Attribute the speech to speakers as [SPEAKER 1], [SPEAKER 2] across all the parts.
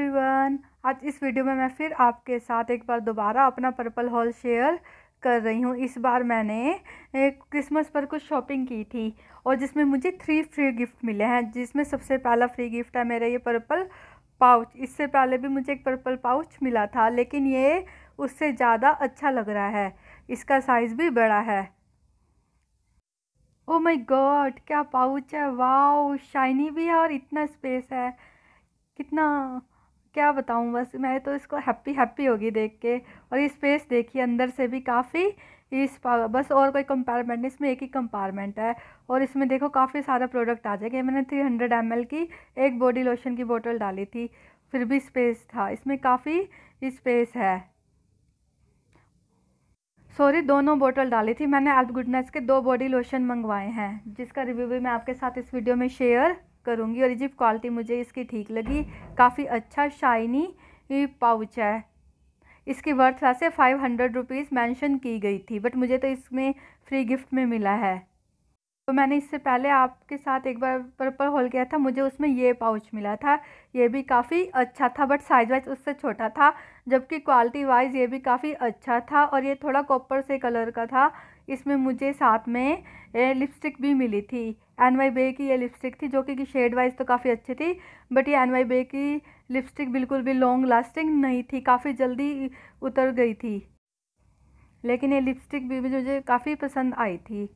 [SPEAKER 1] everyone आज इस video में मैं फिर आपके साथ एक बार दोबारा अपना पर्पल हॉल शेयर कर रही हूँ इस बार मैंने क्रिसमस पर कुछ शॉपिंग की थी और जिसमें मुझे थ्री फ्री गिफ्ट मिले हैं जिसमें सबसे पहला फ्री गिफ्ट है मेरा ये पर्पल पाउच इससे पहले भी मुझे एक पर्पल पाउच मिला था लेकिन ये उससे ज़्यादा अच्छा लग रहा है इसका साइज़ भी बड़ा है ओ माई गॉड क्या पाउच है वाओ शाइनी भी है और इतना स्पेस है कितना क्या बताऊँ बस मैं तो इसको हैप्पी हैप्पी होगी देख के और ये स्पेस देखिए अंदर से भी काफ़ी इस बस और कोई कंपार्टमेंट नहीं इसमें एक ही कंपार्टमेंट है और इसमें देखो काफ़ी सारा प्रोडक्ट आ जाएगा मैंने थ्री हंड्रेड एम की एक बॉडी लोशन की बोतल डाली थी फिर भी स्पेस था इसमें काफ़ी स्पेस है सॉरी दोनों बोतल डाली थी मैंने एल्प गुडनेस के दो बॉडी लोशन मंगवाए हैं जिसका रिव्यू भी मैं आपके साथ इस वीडियो में शेयर करूँगी और ये जिप क्वालिटी मुझे इसकी ठीक लगी काफ़ी अच्छा शाइनी पाउच है इसकी वर्थ वैसे फ़ाइव हंड्रेड रुपीज़ मैंशन की गई थी बट मुझे तो इसमें फ्री गिफ्ट में मिला है तो मैंने इससे पहले आपके साथ एक बार पर्पल होल किया था मुझे उसमें ये पाउच मिला था ये भी काफ़ी अच्छा था बट साइज़ वाइज उससे छोटा था जबकि क्वालिटी वाइज ये भी काफ़ी अच्छा था और ये थोड़ा कॉपर से कलर का था इसमें मुझे साथ में लिपस्टिक भी मिली थी एन वाई बे की ये लिपस्टिक थी जो कि, शेड वाइज तो काफ़ी अच्छी थी बट ये एन वाई बे की लिपस्टिक बिल्कुल भी लॉन्ग लास्टिंग नहीं थी काफ़ी जल्दी उतर गई थी लेकिन ये लिपस्टिक भी मुझे काफ़ी पसंद आई थी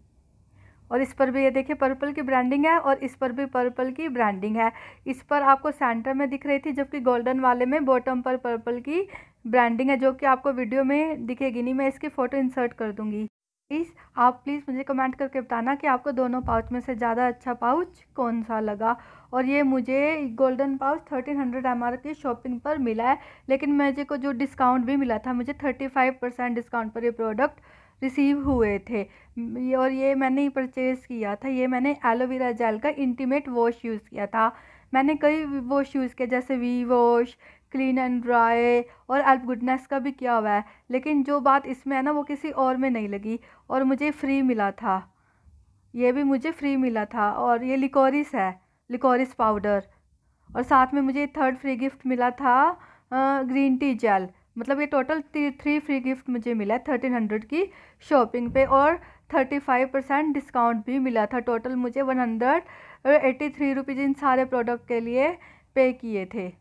[SPEAKER 1] और इस पर भी ये देखिए पर्पल की ब्रांडिंग है और इस पर भी पर्पल की ब्रांडिंग है इस पर आपको सेंटर में दिख रही थी जबकि गोल्डन वाले में बॉटम पर पर्पल की ब्रांडिंग है जो कि आपको वीडियो में दिखेगी नहीं मैं इसकी फ़ोटो इंसर्ट कर दूँगी प्लीज़ आप प्लीज़ मुझे कमेंट करके बताना कि आपको दोनों पाउच में से ज़्यादा अच्छा पाउच कौन सा लगा और ये मुझे golden pouch thirteen hundred M R की शॉपिंग पर मिला है लेकिन मुझे को जो डिस्काउंट भी मिला था मुझे थर्टी फाइव परसेंट डिस्काउंट पर ये प्रोडक्ट रिसीव हुए थे और ये मैंने ही परचेज़ किया था ये मैंने एलोवेरा जेल का इंटीमेट वॉश यूज़ किया था मैंने कई वॉश यूज़ किया जैसे V wash clean and dry और एल्प गुडनेस का भी किया हुआ है लेकिन जो बात इसमें है ना वो किसी और में नहीं लगी और मुझे फ्री मिला था ये भी मुझे फ्री मिला था और ये लिकोरिस है लिकोरिस पाउडर और साथ में मुझे थर्ड फ्री गिफ्ट मिला था ग्रीन टी जेल मतलब ये टोटल थ्री फ्री गिफ्ट मुझे मिला है थर्टीन हंड्रेड की शॉपिंग पे और थर्टी फाइव परसेंट डिस्काउंट भी मिला था टोटल मुझे one hundred eighty three rupees इन सारे प्रोडक्ट के लिए पे किए थे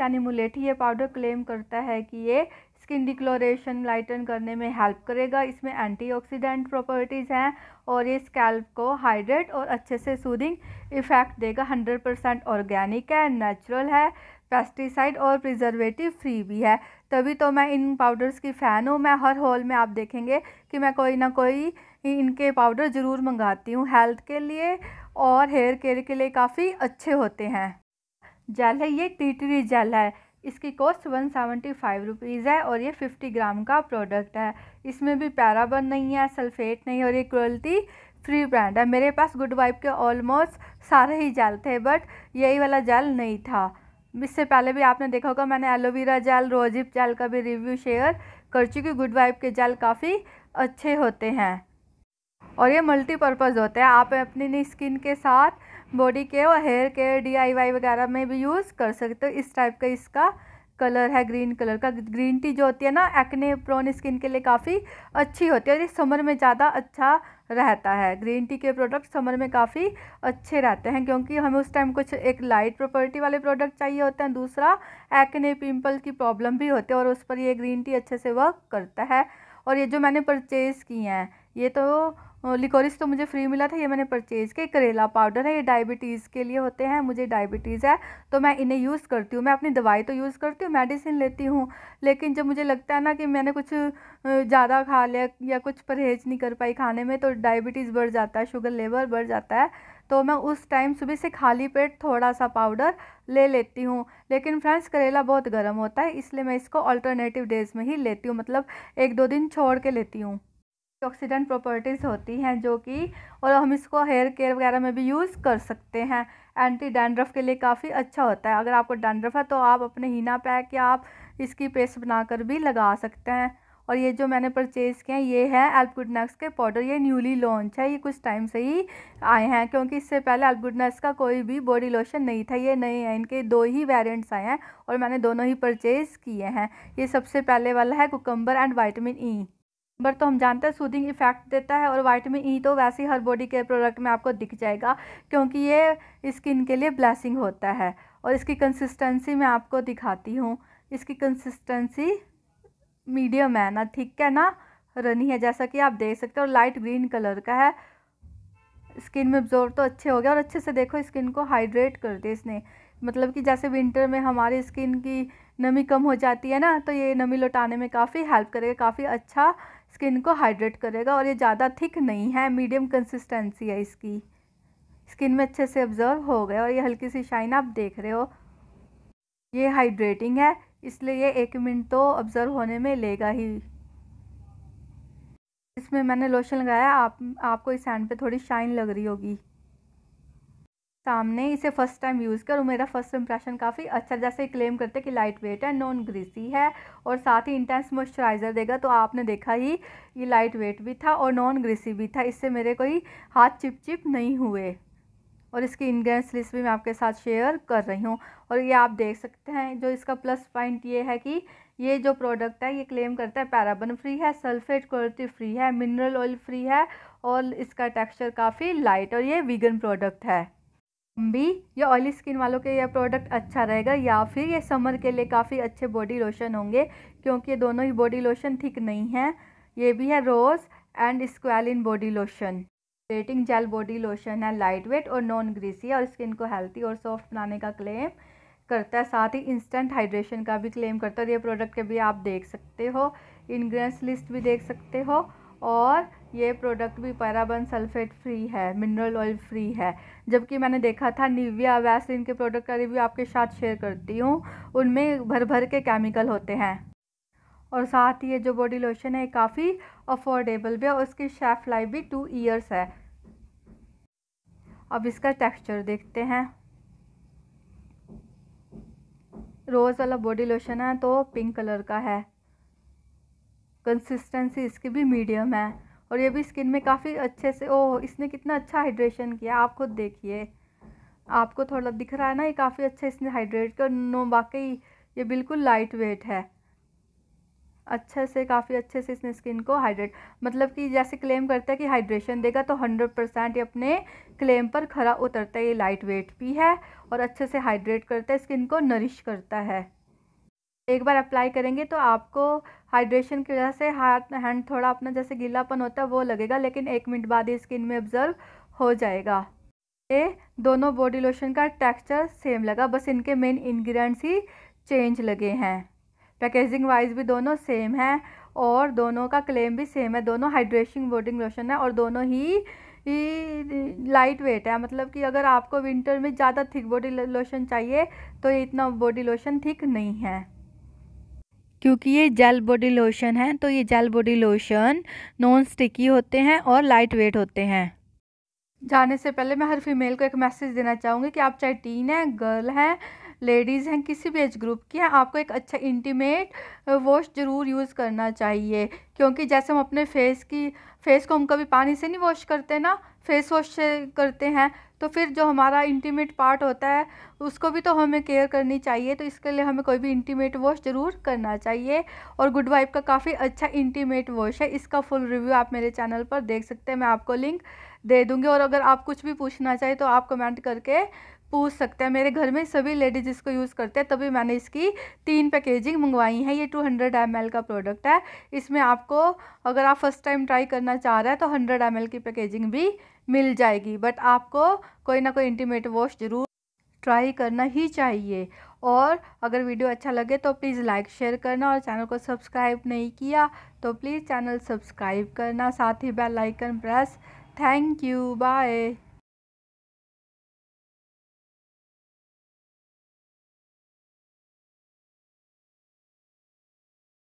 [SPEAKER 1] एनिमुलेट ये पाउडर क्लेम करता है कि ये स्किन डिक्लोरेशन लाइटन करने में हेल्प करेगा इसमें एंटीऑक्सीडेंट प्रॉपर्टीज़ हैं और ये स्कैल्प को हाइड्रेट और अच्छे से सूदिंग इफ़ेक्ट देगा 100 परसेंट ऑर्गेनिक है नेचुरल है पेस्टिसाइड और प्रिजर्वेटिव फ्री भी है तभी तो मैं इन पाउडर्स की फ़ैन हूँ मैं हर हॉल में आप देखेंगे कि मैं कोई ना कोई इनके पाउडर ज़रूर मंगाती हूँ हेल्थ के लिए और हेयर केयर के लिए काफ़ी अच्छे होते हैं जाल है ये टीटरी जाल है इसकी cost one seventy five rupees है और ये फिफ्टी ग्राम का प्रोडक्ट है इसमें भी पैराबन नहीं है सल्फेट नहीं और ये क्रुअल्टी फ्री ब्रांड है मेरे पास गुड वाइब के ऑलमोस्ट सारे ही जाल थे बट यही वाला जाल नहीं था इससे पहले भी आपने देखा होगा मैंने एलोवेरा जाल रोजिप जाल का भी रिव्यू शेयर कर चुकी गुड वाइब के जाल काफ़ी अच्छे होते हैं और ये मल्टीपर्पज़ होते हैं आप अपनी स्किन के साथ बॉडी केयर और हेयर केयर डीआईवाई वगैरह में भी यूज़ कर सकते हो इस टाइप का इसका कलर है ग्रीन कलर का ग्रीन टी जो होती है ना एक्ने प्रोन स्किन के लिए काफ़ी अच्छी होती है और ये समर में ज़्यादा अच्छा रहता है ग्रीन टी के प्रोडक्ट समर में काफ़ी अच्छे रहते हैं क्योंकि हमें उस टाइम कुछ एक लाइट प्रॉपर्टी वाले प्रोडक्ट चाहिए होते हैं दूसरा एक्ने पिंपल की प्रॉब्लम भी होती है और उस पर ये ग्रीन टी अच्छे से वर्क करता है और ये जो मैंने परचेज़ किए हैं ये तो लिकोरिस तो मुझे फ्री मिला था ये मैंने परचेज़ किया करेला पाउडर है ये डायबिटीज़ के लिए होते हैं मुझे डायबिटीज़ है तो मैं इन्हें यूज़ करती हूँ मैं अपनी दवाई तो यूज़ करती हूँ मेडिसिन लेती हूँ लेकिन जब मुझे लगता है ना कि मैंने कुछ ज़्यादा खा लिया या कुछ परहेज नहीं कर पाई खाने में तो डायबिटीज़ बढ़ जाता है शुगर लेवल बढ़ जाता है तो मैं उस टाइम सुबह से खाली पेट थोड़ा सा पाउडर ले लेती हूँ लेकिन फ्रेंड्स करेला बहुत गर्म होता है इसलिए मैं इसको अल्टरनेटिव डेज़ में ही लेती हूँ मतलब एक दो दिन छोड़ के लेती हूँ ऑक्सीडेंट प्रॉपर्टीज़ होती हैं जो कि और हम इसको हेयर केयर वगैरह में भी यूज़ कर सकते हैं एंटी डैंड्रफ के लिए काफ़ी अच्छा होता है अगर आपको डैंड्रफ है तो आप अपने हीना पैक या आप इसकी पेस्ट बनाकर भी लगा सकते हैं और ये जो मैंने परचेज़ किए हैं ये है एल्बुडनेक्स के पाउडर ये न्यूली लॉन्च है ये कुछ टाइम से ही आए हैं क्योंकि इससे पहले एल्बुडनेक्स का कोई भी बॉडी लोशन नहीं था ये नए हैं इनके दो ही वेरिएंट्स आए हैं और मैंने दोनों ही परचेज़ किए हैं ये सबसे पहले वाला है cucumber and vitamin E but तो हम जानते हैं सूदिंग इफेक्ट देता है और वाइटमिन ई तो वैसे ही हर बॉडी केयर प्रोडक्ट में आपको दिख जाएगा क्योंकि ये स्किन के लिए ब्लैसिंग होता है और इसकी कंसिस्टेंसी मैं आपको दिखाती हूँ इसकी कंसिस्टेंसी मीडियम है ना ठीक है ना रनी है जैसा कि आप देख सकते हो लाइट ग्रीन कलर का है स्किन में ऑब्जॉर्व तो अच्छे हो गया और अच्छे से देखो स्किन को हाइड्रेट कर दिया इसने मतलब कि जैसे विंटर में हमारी स्किन की नमी कम हो जाती है ना तो ये नमी लौटाने में काफ़ी हेल्प करेगा काफ़ी अच्छा स्किन को हाइड्रेट करेगा और ये ज़्यादा थिक नहीं है मीडियम कंसिस्टेंसी है इसकी स्किन में अच्छे से ऑब्ज़र्व हो गए और ये हल्की सी शाइन आप देख रहे हो ये हाइड्रेटिंग है इसलिए ये एक मिनट तो ऑब्ज़र्व होने में लेगा ही इसमें मैंने लोशन लगाया आप आपको इस हैंड पे थोड़ी शाइन लग रही होगी सामने इसे फर्स्ट टाइम यूज़ कर मेरा फर्स्ट इंप्रेशन काफ़ी अच्छा जैसे क्लेम करते हैं कि लाइट वेट है नॉन ग्रीसी है और साथ ही इंटेंस मॉइस्चराइज़र देगा तो आपने देखा ही ये लाइट वेट भी था और नॉन ग्रीसी भी था इससे मेरे कोई हाथ चिपचिप नहीं हुए और इसकी इंग्रेडिएंट्स लिस्ट भी मैं आपके साथ शेयर कर रही हूँ और ये आप देख सकते हैं जो इसका प्लस पॉइंट ये है कि ये जो प्रोडक्ट है ये क्लेम करता है पैराबन फ्री है सल्फेट क्वालिटी फ्री है मिनरल ऑयल फ्री है और इसका टेक्सचर काफ़ी लाइट और ये वीगन प्रोडक्ट है भी या ऑयली स्किन वालों के यह प्रोडक्ट अच्छा रहेगा या फिर ये समर के लिए काफ़ी अच्छे बॉडी लोशन होंगे क्योंकि ये दोनों ही बॉडी लोशन ठीक नहीं है ये भी है rose and squalane body lotion rating gel body lotion है लाइट वेट और नॉन ग्रीसी और स्किन को हेल्थी और सॉफ्ट बनाने का क्लेम करता है साथ ही इंस्टेंट हाइड्रेशन का भी क्लेम करता है और ये प्रोडक्ट के भी आप देख सकते हो इन्ग्रेंस लिस्ट भी देख सकते हो और ये प्रोडक्ट भी पैराबन सल्फेट फ्री है मिनरल ऑयल फ्री है जबकि मैंने देखा था निविया वैसलिन के प्रोडक्ट का रिव्यू आपके साथ शेयर करती हूँ उनमें भर भर के केमिकल होते हैं और साथ ही ये जो बॉडी लोशन है काफ़ी अफोर्डेबल भी है और उसकी शेफ लाइफ भी टू ईयर्स है अब इसका टेक्सचर देखते हैं रोज़ वाला बॉडी लोशन है तो पिंक कलर का है कंसिस्टेंसी इसकी भी मीडियम है और ये भी स्किन में काफ़ी अच्छे से ओ इसने कितना अच्छा हाइड्रेशन किया आप खुद देखिए आपको थोड़ा दिख रहा है ना ये काफ़ी अच्छा इसने हाइड्रेट कर नो वाकई ये बिल्कुल लाइट वेट है अच्छे से काफ़ी अच्छे से इसने स्किन को हाइड्रेट मतलब कि जैसे क्लेम करता है कि हाइड्रेशन देगा तो हंड्रेड परसेंट ये अपने क्लेम पर खरा उतरता है ये लाइट वेट भी है और अच्छे से हाइड्रेट करता है स्किन को नरिश करता है एक बार अप्लाई करेंगे तो आपको हाइड्रेशन की वजह से हाथ हैंड थोड़ा अपना जैसे गीलापन होता है वो लगेगा लेकिन एक मिनट बाद ही स्किन में ऑब्जर्व हो जाएगा ये दोनों बॉडी लोशन का टेक्सचर सेम लगा बस इनके मेन इन्ग्रीडियंट्स ही चेंज लगे हैं पैकेजिंग वाइज भी दोनों सेम है और दोनों का क्लेम भी सेम है दोनों हाइड्रेशन बॉडी लोशन है और दोनों ही ही लाइट वेट है मतलब कि अगर आपको विंटर में ज़्यादा थिक बॉडी लोशन चाहिए तो ये इतना बॉडी लोशन थिक नहीं है क्योंकि ये जेल बॉडी लोशन है तो ये gel body lotion non sticky होते हैं और लाइट वेट होते हैं जाने से पहले मैं हर फीमेल को एक मैसेज देना चाहूँगी कि आप चाहे टीन हैं गर्ल हैं लेडीज़ हैं किसी भी एज ग्रुप की हैं आपको एक अच्छा इंटीमेट वॉश ज़रूर यूज़ करना चाहिए क्योंकि जैसे हम अपने फेस की फेस को हम कभी पानी से नहीं वॉश करते ना फेस वॉश करते हैं तो फिर जो हमारा इंटीमेट पार्ट होता है उसको भी तो हमें केयर करनी चाहिए तो इसके लिए हमें कोई भी इंटीमेट वॉश ज़रूर करना चाहिए और गुड वाइब का काफ़ी अच्छा इंटीमेट वॉश है इसका फुल रिव्यू आप मेरे चैनल पर देख सकते हैं मैं आपको लिंक दे दूँगी और अगर आप कुछ भी पूछना चाहिए तो आप कमेंट करके पूछ सकते हैं मेरे घर में सभी लेडीज इसको यूज़ करते हैं तभी मैंने इसकी तीन पैकेजिंग मंगवाई है ये 200 हंड्रेड का प्रोडक्ट है इसमें आपको अगर आप फर्स्ट टाइम ट्राई करना चाह रहे हैं तो 100 एम की पैकेजिंग भी मिल जाएगी बट आपको कोई ना कोई इंटीमेट वॉश ज़रूर ट्राई करना ही चाहिए और अगर वीडियो अच्छा लगे तो प्लीज़ लाइक शेयर करना और चैनल को सब्सक्राइब नहीं किया तो प्लीज़ चैनल सब्सक्राइब करना साथ ही bell icon press thank you bye